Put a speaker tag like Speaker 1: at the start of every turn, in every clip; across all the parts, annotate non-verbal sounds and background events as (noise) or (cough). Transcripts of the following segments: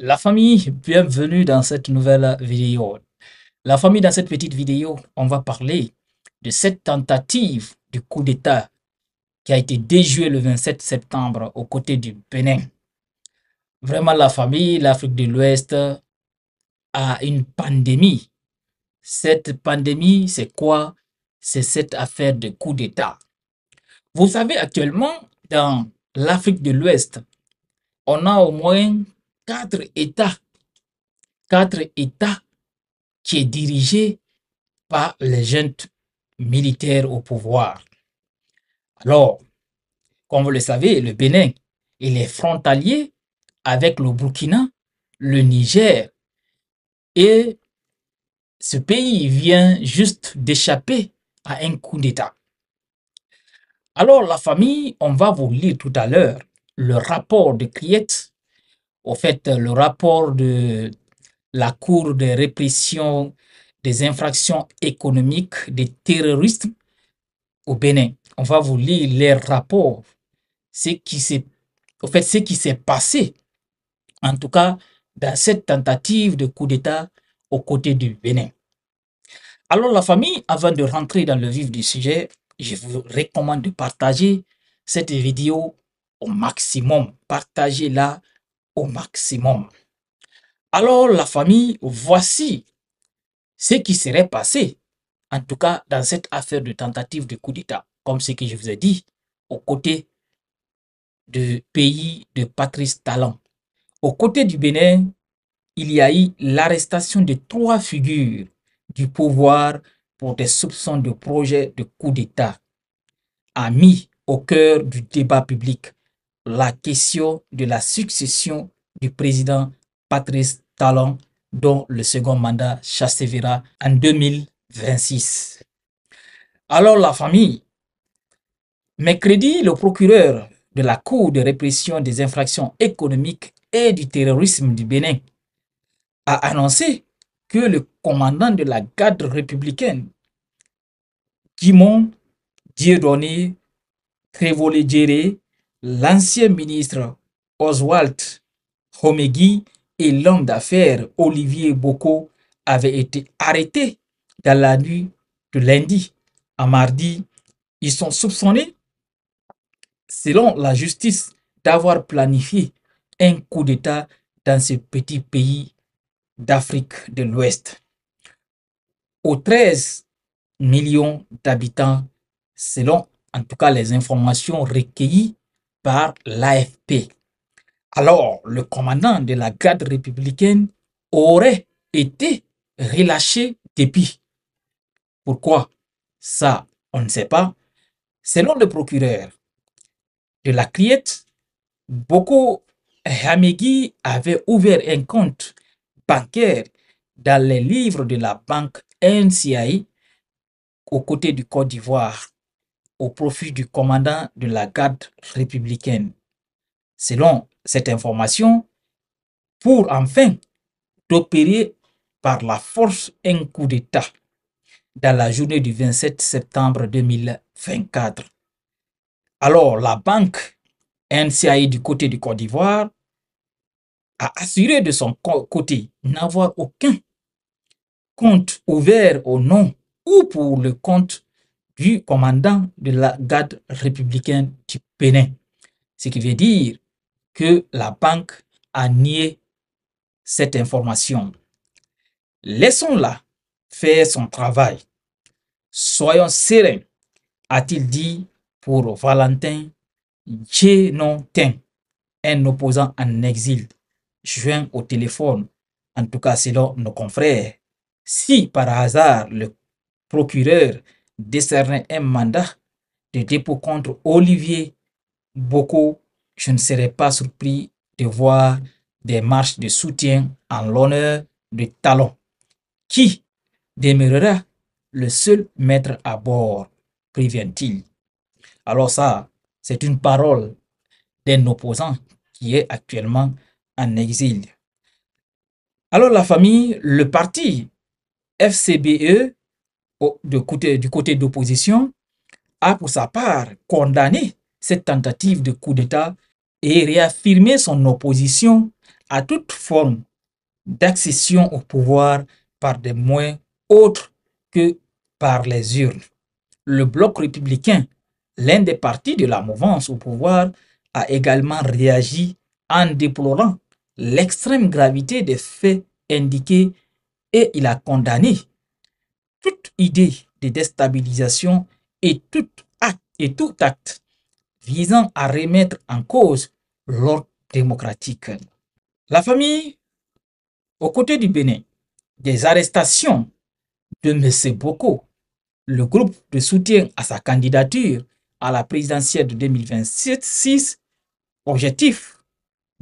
Speaker 1: La famille, bienvenue dans cette nouvelle vidéo. La famille, dans cette petite vidéo, on va parler de cette tentative de coup d'État qui a été déjouée le 27 septembre aux côtés du Bénin. Vraiment, la famille, l'Afrique de l'Ouest a une pandémie. Cette pandémie, c'est quoi C'est cette affaire de coup d'État. Vous savez, actuellement, dans l'Afrique de l'Ouest, on a au moins quatre États, quatre États qui est dirigé par les jeunes militaires au pouvoir. Alors, comme vous le savez, le Bénin, il est frontalier avec le Burkina, le Niger. Et ce pays vient juste d'échapper à un coup d'État. Alors, la famille, on va vous lire tout à l'heure le rapport de Criette au fait, le rapport de la Cour de répression des infractions économiques des terroristes au Bénin. On va vous lire les rapports, ce qui fait, ce qui s'est passé, en tout cas, dans cette tentative de coup d'État aux côtés du Bénin. Alors, la famille, avant de rentrer dans le vif du sujet, je vous recommande de partager cette vidéo au maximum. Partagez-la au maximum. Alors la famille, voici ce qui serait passé, en tout cas dans cette affaire de tentative de coup d'État, comme ce que je vous ai dit, aux côtés du pays de Patrice Talon. Aux côtés du Bénin, il y a eu l'arrestation de trois figures du pouvoir pour des soupçons de projet de coup d'État, a mis au cœur du débat public la question de la succession du président Patrice Talon, dont le second mandat s'achèvera en 2026. Alors la famille, mercredi, le procureur de la Cour de répression des infractions économiques et du terrorisme du Bénin a annoncé que le commandant de la garde républicaine, Guimond Dieudonné Trévolé l'ancien ministre Oswald Homeguy et l'homme d'affaires Olivier Boko avaient été arrêtés dans la nuit de lundi à mardi. Ils sont soupçonnés, selon la justice, d'avoir planifié un coup d'État dans ce petit pays d'Afrique de l'Ouest. Aux 13 millions d'habitants, selon en tout cas les informations recueillies l'AFP. Alors, le commandant de la garde républicaine aurait été relâché depuis. Pourquoi Ça, on ne sait pas. Selon le procureur de la Criette, Boko Hamegi avait ouvert un compte bancaire dans les livres de la banque NCI aux côtés du Côte d'Ivoire au profit du commandant de la garde républicaine. Selon cette information, pour enfin d'opérer par la force un coup d'État dans la journée du 27 septembre 2024. Alors la banque NCI du côté du Côte d'Ivoire a assuré de son côté n'avoir aucun compte ouvert au nom ou pour le compte du commandant de la garde républicaine du Pénin. Ce qui veut dire que la banque a nié cette information. Laissons-la faire son travail. Soyons sereins, a-t-il dit pour Valentin Genotin, un opposant en exil, joint au téléphone, en tout cas selon nos confrères. Si par hasard le procureur décerner un mandat de dépôt contre Olivier Boko, je ne serais pas surpris de voir des marches de soutien en l'honneur de Talon, qui demeurera le seul maître à bord, prévient-il. Alors ça, c'est une parole d'un opposant qui est actuellement en exil. Alors la famille, le parti FCBE de côté, du côté d'opposition a pour sa part condamné cette tentative de coup d'État et réaffirmé son opposition à toute forme d'accession au pouvoir par des moyens autres que par les urnes. Le bloc républicain, l'un des partis de la mouvance au pouvoir, a également réagi en déplorant l'extrême gravité des faits indiqués et il a condamné toute idée de déstabilisation et tout acte, et tout acte visant à remettre en cause l'ordre démocratique. La famille, aux côtés du Bénin, des arrestations de M. Boko, le groupe de soutien à sa candidature à la présidentielle de 2026, objectif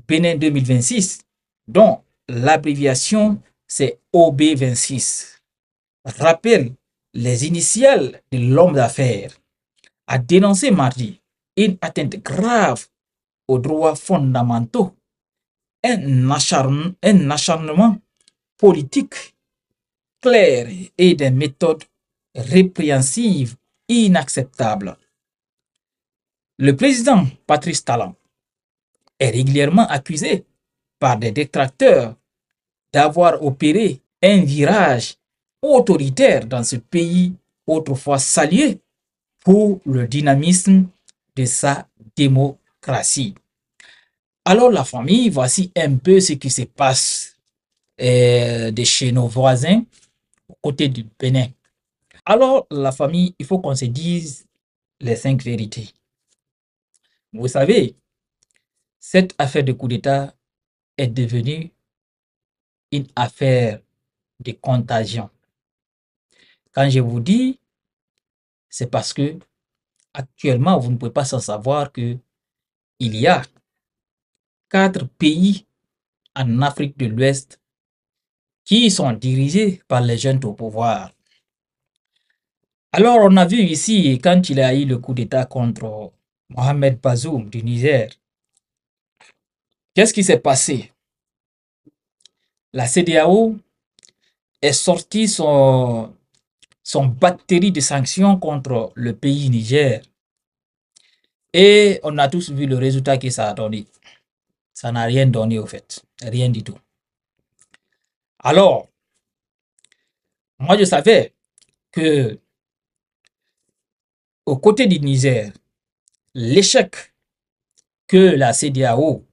Speaker 1: Bénin 2026, dont l'abréviation c'est OB26 rappelle les initiales de l'homme d'affaires, a dénoncé mardi une atteinte grave aux droits fondamentaux, un, un acharnement politique clair et des méthodes répréhensives inacceptables. Le président Patrice Talon est régulièrement accusé par des détracteurs d'avoir opéré un virage autoritaire dans ce pays autrefois salué pour le dynamisme de sa démocratie. Alors la famille, voici un peu ce qui se passe euh, de chez nos voisins aux côtés du Bénin. Alors la famille, il faut qu'on se dise les cinq vérités. Vous savez, cette affaire de coup d'État est devenue une affaire de contagion. Quand je vous dis, c'est parce que actuellement, vous ne pouvez pas sans savoir que il y a quatre pays en Afrique de l'Ouest qui sont dirigés par les jeunes au pouvoir. Alors, on a vu ici, quand il a eu le coup d'État contre Mohamed Bazoum du Niger, qu'est-ce qui s'est passé La CDAO est sortie son son batterie de sanctions contre le pays Niger. Et on a tous vu le résultat que ça a donné. Ça n'a rien donné au fait, rien du tout. Alors, moi je savais que aux côtés du Niger, l'échec que la CDAO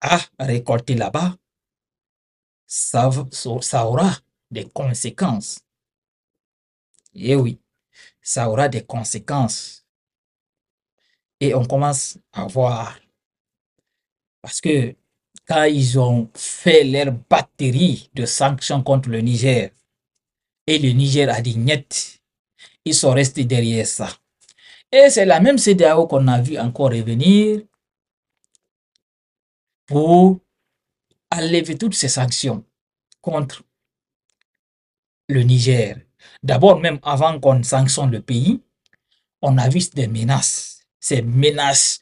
Speaker 1: a récolté là-bas, ça aura des conséquences et eh oui, ça aura des conséquences. Et on commence à voir. Parce que quand ils ont fait leur batterie de sanctions contre le Niger, et le Niger a dit net, ils sont restés derrière ça. Et c'est la même CDAO qu'on a vu encore revenir pour enlever toutes ces sanctions contre le Niger. D'abord, même avant qu'on sanctionne le pays, on a vu des menaces. Ces menaces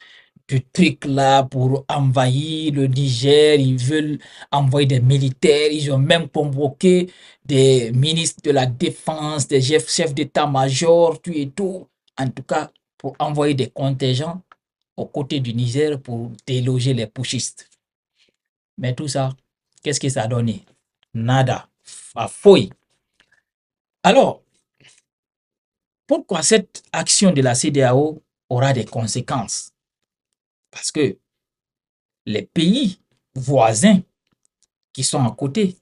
Speaker 1: du truc là pour envahir le Niger, ils veulent envoyer des militaires, ils ont même convoqué des ministres de la défense, des chefs d'état-major, tu et tout, en tout cas pour envoyer des contingents aux côtés du Niger pour déloger les pushistes Mais tout ça, qu'est-ce que ça a donné Nada, à fouille. Alors, pourquoi cette action de la CDAO aura des conséquences Parce que les pays voisins qui sont à côté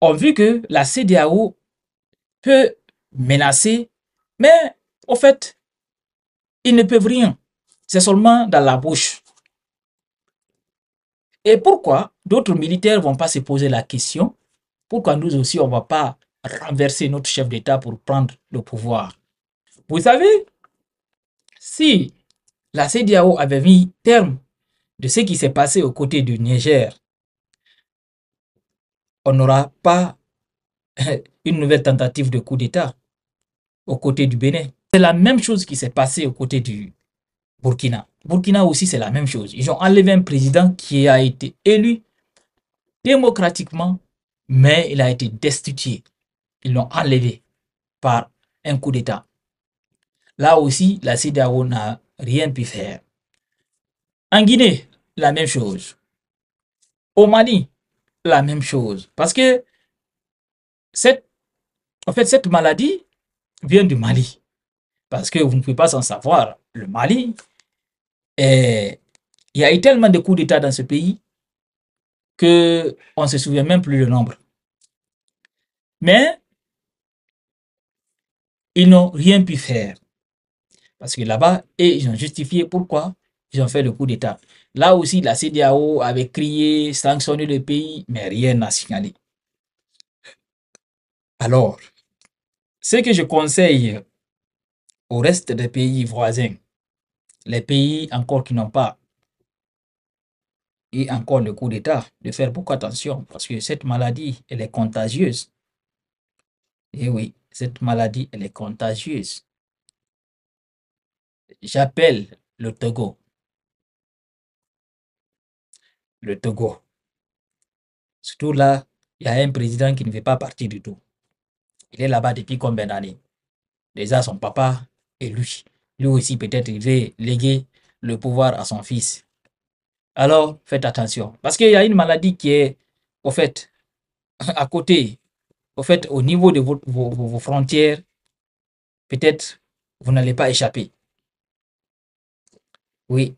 Speaker 1: ont vu que la CDAO peut menacer, mais au fait, ils ne peuvent rien. C'est seulement dans la bouche. Et pourquoi d'autres militaires ne vont pas se poser la question Pourquoi nous aussi, on ne va pas renverser notre chef d'État pour prendre le pouvoir. Vous savez, si la CDAO avait mis terme de ce qui s'est passé aux côtés du Niger, on n'aura pas (laughs) une nouvelle tentative de coup d'État aux côtés du Bénin. C'est la même chose qui s'est passée aux côtés du Burkina. Burkina aussi, c'est la même chose. Ils ont enlevé un président qui a été élu démocratiquement, mais il a été destitué ils l'ont enlevé par un coup d'État. Là aussi, la CDAO n'a rien pu faire. En Guinée, la même chose. Au Mali, la même chose. Parce que cette, en fait, cette maladie vient du Mali. Parce que vous ne pouvez pas s'en savoir. Le Mali, et il y a eu tellement de coups d'État dans ce pays que on ne se souvient même plus le nombre. Mais ils n'ont rien pu faire. Parce que là-bas, ils ont justifié pourquoi ils ont fait le coup d'État. Là aussi, la CDAO avait crié, sanctionné le pays, mais rien n'a signalé. Alors, ce que je conseille au reste des pays voisins, les pays encore qui n'ont pas et encore le coup d'État, de faire beaucoup attention parce que cette maladie, elle est contagieuse. Et eh oui, cette maladie, elle est contagieuse. J'appelle le Togo. Le Togo. Surtout là, il y a un président qui ne veut pas partir du tout. Il est là-bas depuis combien d'années Déjà, son papa et lui. Lui aussi, peut-être, il veut léguer le pouvoir à son fils. Alors, faites attention. Parce qu'il y a une maladie qui est, au fait, (laughs) à côté au fait, au niveau de vos, frontières, peut-être vous n'allez pas échapper. Oui,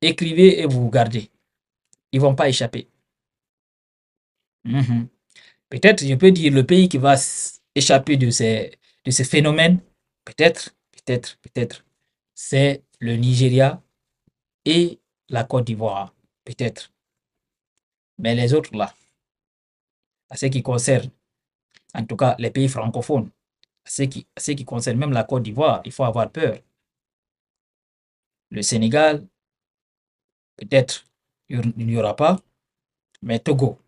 Speaker 1: écrivez et vous gardez. Ils vont pas échapper. Mhm. Peut-être, je peux dire, le pays qui va échapper de ces, de ces phénomènes, peut-être, peut-être, peut-être, c'est le Nigeria et la Côte d'Ivoire, peut-être. Mais les autres là, à ce qui concerne en tout cas les pays francophones. Ce qui, ce qui concerne même la Côte d'Ivoire, il faut avoir peur. Le Sénégal, peut-être il n'y aura pas, mais Togo,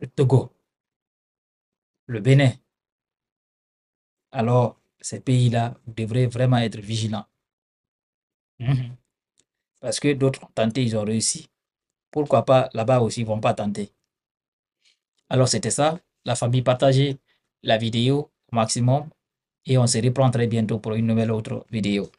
Speaker 1: le Togo, le Bénin. Alors, ces pays-là devraient vraiment être vigilants. Mhm. Parce que d'autres ont tenté, ils ont réussi. Pourquoi pas là-bas aussi, ils ne vont pas tenter. Alors c'était ça, la famille partageait la vidéo au maximum et on se reprend très bientôt pour une nouvelle autre vidéo.